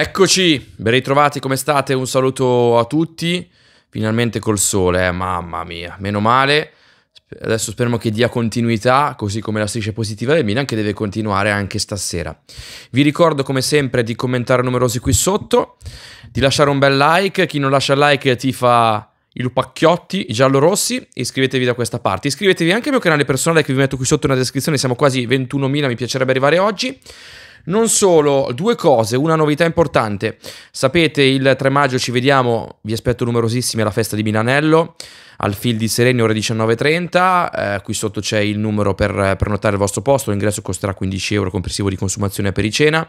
Eccoci, ben ritrovati, come state? Un saluto a tutti. Finalmente col sole, eh? mamma mia, meno male. Adesso speriamo che dia continuità, così come la striscia positiva del Milan, che deve continuare anche stasera. Vi ricordo, come sempre, di commentare numerosi qui sotto, di lasciare un bel like. Chi non lascia like ti fa i lupacchiotti i giallorossi. Iscrivetevi da questa parte. Iscrivetevi anche al mio canale personale che vi metto qui sotto nella descrizione. Siamo quasi 21.000, mi piacerebbe arrivare oggi. Non solo, due cose, una novità importante. Sapete, il 3 maggio ci vediamo, vi aspetto numerosissimi alla festa di Milanello, al field di Sereni ore 19.30, eh, qui sotto c'è il numero per prenotare il vostro posto, l'ingresso costerà 15 euro complessivo di consumazione per i cena,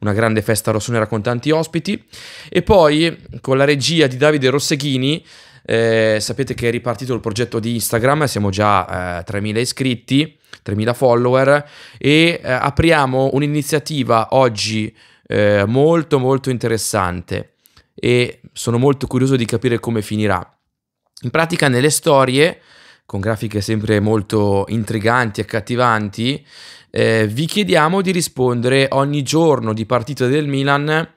una grande festa rossonera con tanti ospiti. E poi, con la regia di Davide Rosseghini, eh, sapete che è ripartito il progetto di Instagram, siamo già eh, 3.000 iscritti, 3.000 follower e eh, apriamo un'iniziativa oggi eh, molto molto interessante e sono molto curioso di capire come finirà. In pratica nelle storie, con grafiche sempre molto intriganti e accattivanti, eh, vi chiediamo di rispondere ogni giorno di partita del Milan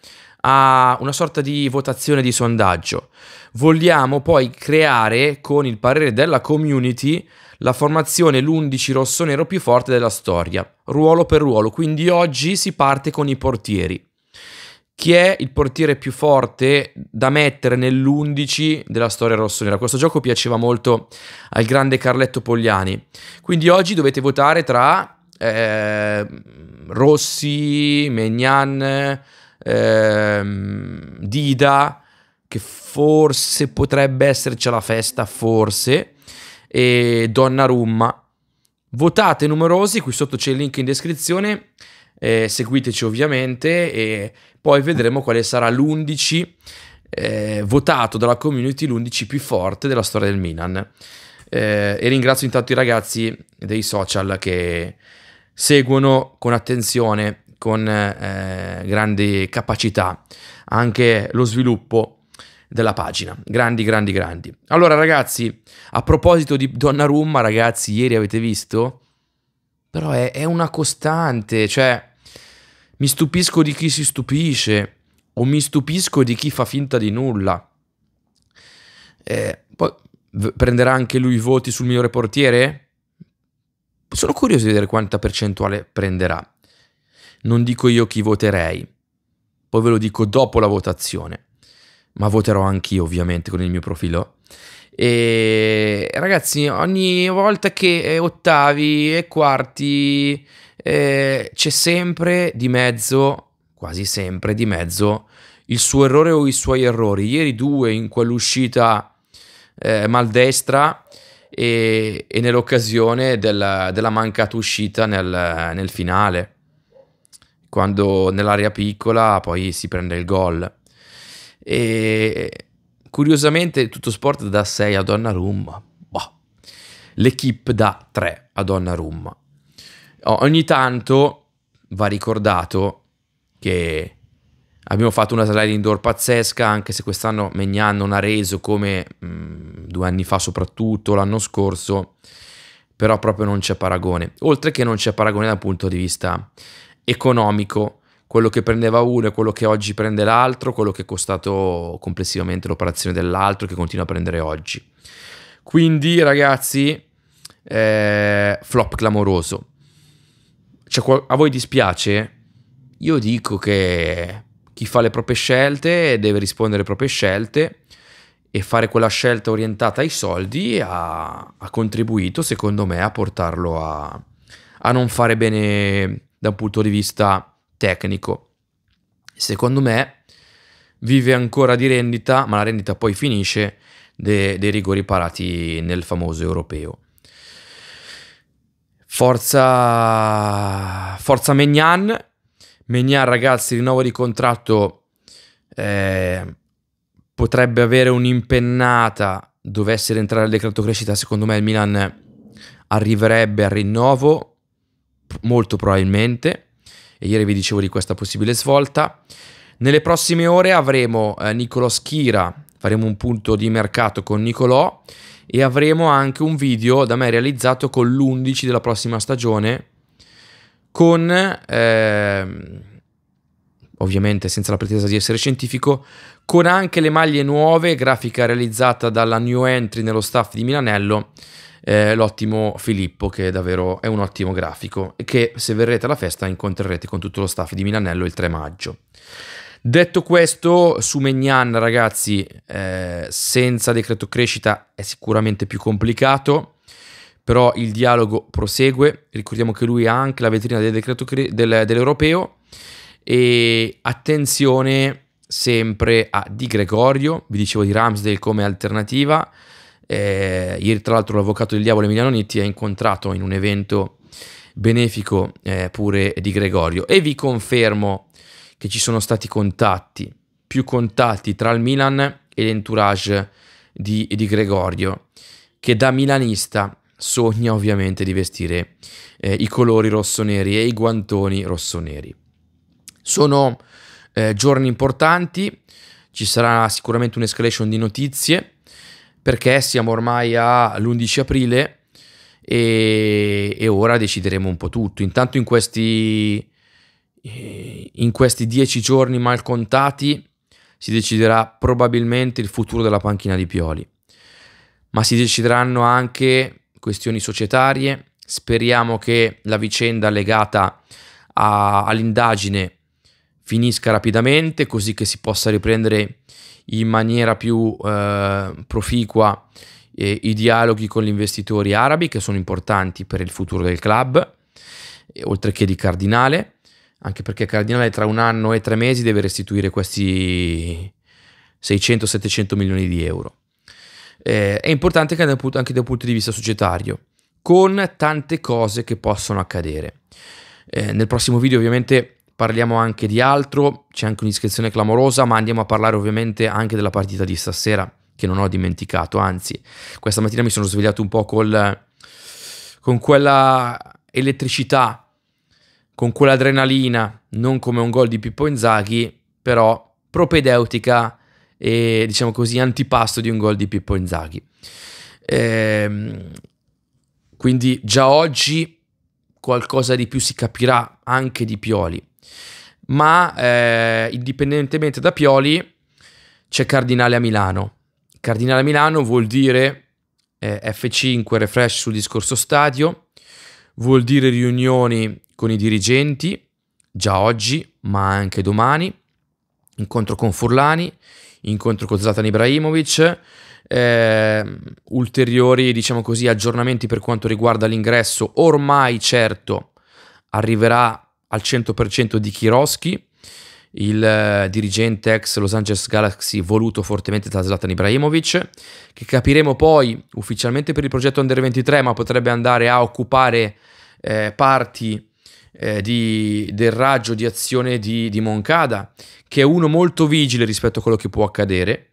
a una sorta di votazione di sondaggio. Vogliamo poi creare, con il parere della community, la formazione l'11 rosso-nero più forte della storia, ruolo per ruolo. Quindi oggi si parte con i portieri. Chi è il portiere più forte da mettere nell'11 della storia rossonera? Questo gioco piaceva molto al grande Carletto Pogliani. Quindi oggi dovete votare tra eh, Rossi, Megnan, ehm, Dida, che forse potrebbe esserci alla festa, forse, e Donnarumma. Votate numerosi, qui sotto c'è il link in descrizione, eh, seguiteci ovviamente e poi vedremo quale sarà l'11 eh, votato dalla community, l'11 più forte della storia del Milan. Eh, e ringrazio intanto i ragazzi dei social che seguono con attenzione con eh, eh, grandi capacità anche lo sviluppo della pagina. Grandi, grandi, grandi. Allora ragazzi, a proposito di Donnarumma, ragazzi, ieri avete visto? Però è, è una costante, cioè mi stupisco di chi si stupisce o mi stupisco di chi fa finta di nulla. Eh, poi prenderà anche lui i voti sul migliore portiere? Sono curioso di vedere quanta percentuale prenderà non dico io chi voterei, poi ve lo dico dopo la votazione, ma voterò anch'io ovviamente con il mio profilo. E ragazzi, ogni volta che eh, ottavi e quarti eh, c'è sempre di mezzo, quasi sempre di mezzo, il suo errore o i suoi errori. Ieri due in quell'uscita eh, maldestra e, e nell'occasione della, della, mancata uscita nel, nel finale quando nell'area piccola poi si prende il gol. E curiosamente tutto sport da 6 a Donnarumma, boh. l'equipe dà 3 a Donnarumma. ogni tanto va ricordato che abbiamo fatto una sliding door pazzesca, anche se quest'anno Megnan non ha reso come mh, mm, due anni fa soprattutto, l'anno scorso, però proprio non c'è paragone. Oltre che non c'è paragone dal punto di vista economico quello che prendeva uno e quello che oggi prende l'altro, quello che è costato complessivamente l'operazione dell'altro che continua a prendere oggi. Quindi ragazzi, eh, flop clamoroso. Cioè, a voi dispiace? Io dico che chi fa le proprie scelte deve rispondere alle proprie scelte e fare quella scelta orientata ai soldi ha, ha contribuito, secondo me, a portarlo a, a non fare bene da un punto di vista tecnico. Secondo me vive ancora di rendita, ma la rendita poi finisce de- dei rigori parati nel famoso europeo. Forza, forza Megnan. Megnan, ragazzi, rinnovo di contratto eh, potrebbe avere un'impennata. Dovesse rientrare al decreto crescita, secondo me il Milan arriverebbe al rinnovo molto probabilmente, e ieri vi dicevo di questa possibile svolta. Nelle prossime ore avremo eh, Nicolò Schira, faremo un punto di mercato con Nicolò e avremo anche un video da me realizzato con l'11 della prossima stagione con eh, ovviamente senza la pretesa di essere scientifico con anche le maglie nuove grafica realizzata dalla new entry nello staff di Milanello eh, l'ottimo Filippo che è davvero è un ottimo grafico e che se verrete alla festa incontrerete con tutto lo staff di Milanello il 3 maggio. Detto questo, su Megnan ragazzi, eh, senza decreto crescita è sicuramente più complicato, però il dialogo prosegue, ricordiamo che lui ha anche la vetrina del cre- del, dell'europeo e attenzione sempre a Di Gregorio, vi dicevo di Ramsdale come alternativa, eh, ieri tra l'altro l'avvocato del diavolo Emiliano Nitti ha incontrato in un evento benefico eh, pure di Gregorio e vi confermo che ci sono stati contatti, più contatti tra il Milan e l'entourage di, di Gregorio, che da milanista sogna ovviamente di vestire eh, i colori rossoneri e i guantoni rossoneri. Sono eh, giorni importanti, ci sarà sicuramente un'escalation di notizie perché siamo ormai all'11 aprile e, e, ora decideremo un po' tutto. Intanto in questi, eh, in questi dieci giorni mal contati si deciderà probabilmente il futuro della panchina di Pioli, ma si decideranno anche questioni societarie. Speriamo che la vicenda legata a, all'indagine finisca rapidamente così che si possa riprendere in maniera più eh, proficua eh, i dialoghi con gli investitori arabi che sono importanti per il futuro del club, oltre che di Cardinale, anche perché Cardinale tra un anno e tre mesi deve restituire questi 600-700 milioni di euro. Eh, è importante anche dal, punto, anche dal punto di vista societario, con tante cose che possono accadere. Eh, nel prossimo video ovviamente parliamo anche di altro, c'è anche un'iscrizione clamorosa, ma andiamo a parlare ovviamente anche della partita di stasera, che non ho dimenticato, anzi, questa mattina mi sono svegliato un po' col, con quella elettricità, con quell'adrenalina, non come un gol di Pippo Inzaghi, però propedeutica e diciamo così antipasto di un gol di Pippo Inzaghi. Ehm, quindi già oggi qualcosa di più si capirà anche di Pioli. Ma eh, indipendentemente da Pioli c'è Cardinale a Milano. Cardinale a Milano vuol dire eh, F5 refresh sul discorso stadio, vuol dire riunioni con i dirigenti, già oggi ma anche domani, incontro con Furlani, incontro con Zlatan Ibrahimovic, eh, ulteriori diciamo così, aggiornamenti per quanto riguarda l'ingresso, ormai certo arriverà al 100% di Kiroski, il eh, dirigente ex Los Angeles Galaxy voluto fortemente da Zlatan Ibrahimovic, che capiremo poi ufficialmente per il progetto Under 23, ma potrebbe andare a occupare eh, parti eh, di, del raggio di azione di, di, Moncada, che è uno molto vigile rispetto a quello che può accadere.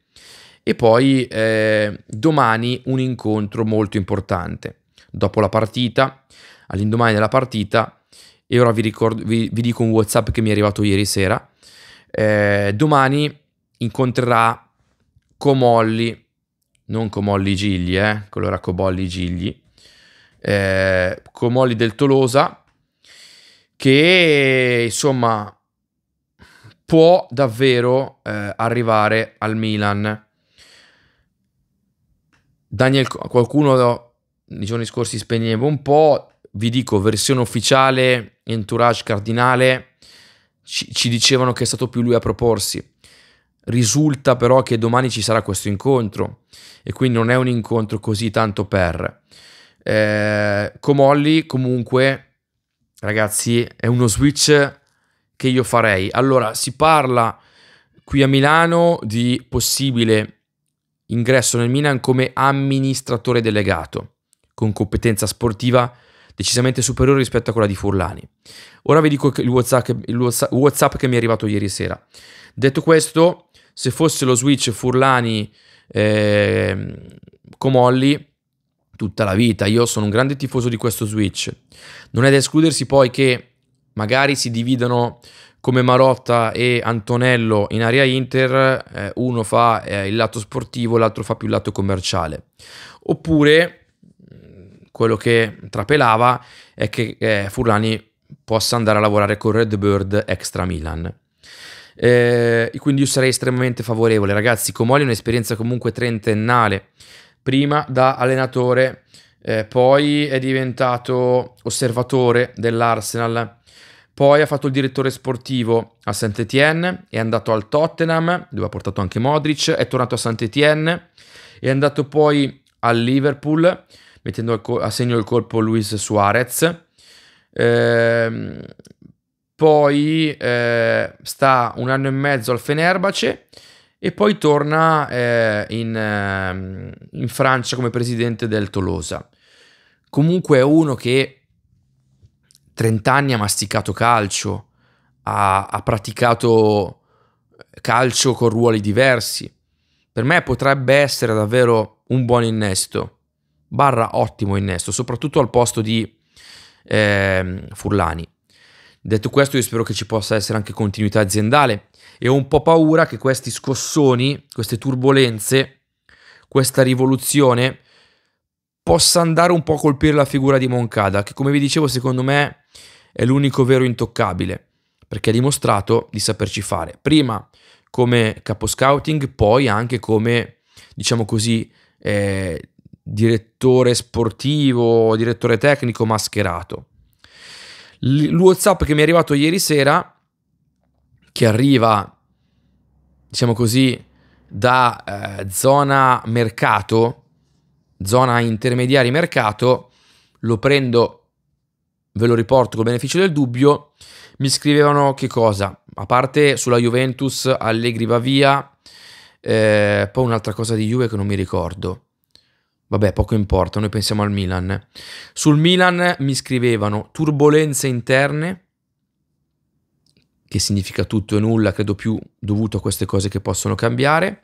E poi eh, domani un incontro molto importante. Dopo la partita, all'indomani della partita, e ora vi, ricordo, vi, vi dico un WhatsApp che mi è arrivato ieri sera. Eh, domani incontrerà Comolli, non Comolli Gigli, eh, era Cobolli Gigli, eh, Comolli del Tolosa, che insomma può davvero eh, arrivare al Milan. Daniel, qualcuno nei giorni scorsi spegneva un po', vi dico, versione ufficiale, entourage cardinale, ci, ci dicevano che è stato più lui a proporsi. Risulta però che domani ci sarà questo incontro e quindi non è un incontro così tanto per. Eh, Comolli comunque, ragazzi, è uno switch che io farei. Allora, si parla qui a Milano di possibile ingresso nel Milan come amministratore delegato, con competenza sportiva decisamente superiore rispetto a quella di Furlani. Ora vi dico il WhatsApp, il WhatsApp che mi è arrivato ieri sera. Detto questo, se fosse lo switch Furlani eh, Comolli tutta la vita, io sono un grande tifoso di questo switch. Non è da escludersi poi che magari si dividano come Marotta e Antonello in area Inter, eh, uno fa eh, il lato sportivo, l'altro fa più il lato commerciale. Oppure quello che trapelava è che eh, Furlani possa andare a lavorare con Red Bird extra Milan. Eh, quindi io sarei estremamente favorevole. Ragazzi, Comoli è un'esperienza comunque trentennale. Prima da allenatore, eh, poi è diventato osservatore dell'Arsenal, poi ha fatto il direttore sportivo a Saint-Etienne, è andato al Tottenham, dove ha portato anche Modric, è tornato a Saint-Etienne, è andato poi al Liverpool, mettendo a segno il colpo Luis Suarez. Eh, poi eh, sta un anno e mezzo al Fenerbace e poi torna eh, in, ehm, in, Francia come presidente del Tolosa. Comunque è uno che 30 anni ha masticato calcio, ha, ha praticato calcio con ruoli diversi. Per me potrebbe essere davvero un buon innesto barra ottimo innesto, soprattutto al posto di eh, Furlani. Detto questo, io spero che ci possa essere anche continuità aziendale e ho un po' paura che questi scossoni, queste turbulenze, questa rivoluzione possa andare un po' a colpire la figura di Moncada, che come vi dicevo secondo me è l'unico vero intoccabile, perché ha dimostrato di saperci fare, prima come capo scouting, poi anche come, diciamo così, eh, direttore sportivo, direttore tecnico mascherato. Il WhatsApp che mi è arrivato ieri sera, che arriva, diciamo così, da eh, zona mercato, zona intermediari mercato, lo prendo, ve lo riporto col beneficio del dubbio, mi scrivevano che cosa? A parte sulla Juventus, Allegri va via, eh, poi un'altra cosa di Juve che non mi ricordo. Vabbè, poco importa, noi pensiamo al Milan. Sul Milan mi scrivevano turbulenze interne, che significa tutto e nulla, credo più dovuto a queste cose che possono cambiare.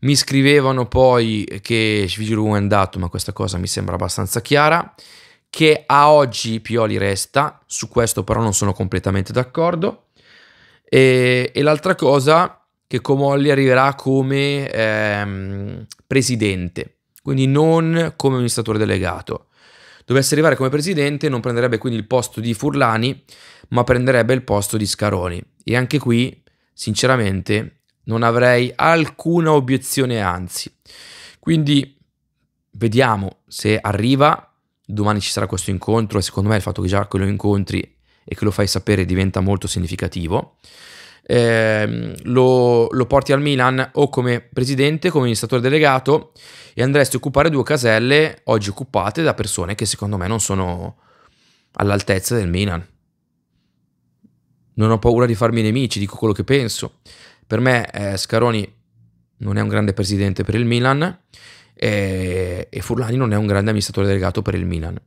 Mi scrivevano poi che Svigiru è andato, ma questa cosa mi sembra abbastanza chiara, che a oggi Pioli resta, su questo però non sono completamente d'accordo. E, e l'altra cosa, che Comolli arriverà come ehm, presidente quindi non come amministratore delegato. Dovesse arrivare come presidente non prenderebbe quindi il posto di Furlani, ma prenderebbe il posto di Scaroni. E anche qui, sinceramente, non avrei alcuna obiezione, anzi. Quindi vediamo se arriva, domani ci sarà questo incontro e secondo me il fatto che già quello incontri e che lo fai sapere diventa molto significativo ehm, lo, lo, porti al Milan o come presidente, come amministratore delegato e andresti a occupare due caselle oggi occupate da persone che secondo me non sono all'altezza del Milan. Non ho paura di farmi nemici, dico quello che penso. Per me eh, Scaroni non è un grande presidente per il Milan e, eh, e Furlani non è un grande amministratore delegato per il Milan.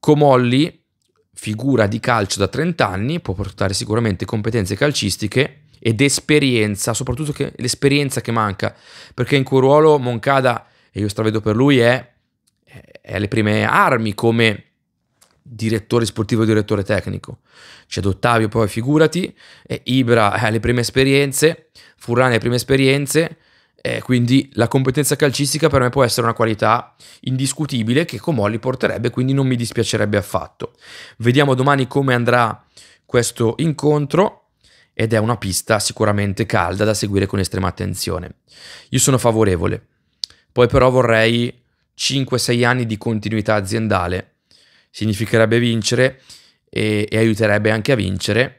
Comolli figura di calcio da 30 anni, può portare sicuramente competenze calcistiche ed esperienza, soprattutto che, l'esperienza che manca, perché in quel ruolo Moncada, e io stravedo per lui, è, è alle prime armi come direttore sportivo e direttore tecnico. C'è D'Ottavio poi, figurati, Ibra ha le prime esperienze, Furrani ha le prime esperienze, eh, quindi la competenza calcistica per me può essere una qualità indiscutibile che Comolli porterebbe, quindi non mi dispiacerebbe affatto. Vediamo domani come andrà questo incontro ed è una pista sicuramente calda da seguire con estrema attenzione. Io sono favorevole, poi però vorrei 5-6 anni di continuità aziendale, significherebbe vincere e, e aiuterebbe anche a vincere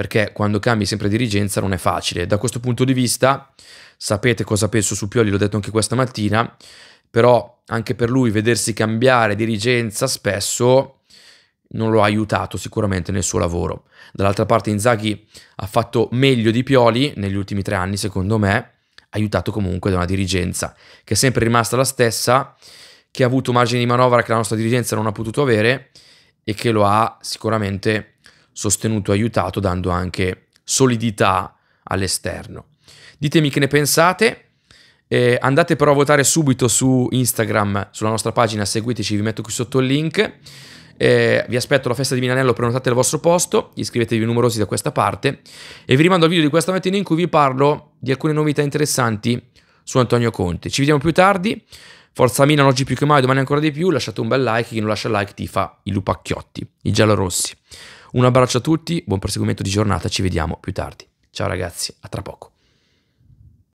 perché quando cambi sempre dirigenza non è facile. Da questo punto di vista sapete cosa penso su Pioli, l'ho detto anche questa mattina, però anche per lui vedersi cambiare dirigenza spesso non lo ha aiutato sicuramente nel suo lavoro. Dall'altra parte Inzaghi ha fatto meglio di Pioli negli ultimi tre anni, secondo me, aiutato comunque da una dirigenza che è sempre rimasta la stessa, che ha avuto margini di manovra che la nostra dirigenza non ha potuto avere e che lo ha sicuramente sostenuto, aiutato, dando anche solidità all'esterno. Ditemi che ne pensate. Eh, andate però a votare subito su Instagram, sulla nostra pagina, seguiteci, vi metto qui sotto il link. Eh, vi aspetto alla festa di Milanello, prenotate il vostro posto, iscrivetevi numerosi da questa parte e vi rimando al video di questa mattina in cui vi parlo di alcune novità interessanti su Antonio Conte. Ci vediamo più tardi, forza Milan oggi più che mai, domani ancora di più, lasciate un bel like, chi non lascia like ti fa i lupacchiotti, i giallorossi. Un abbraccio a tutti, buon proseguimento di giornata, ci vediamo più tardi. Ciao ragazzi, a tra poco.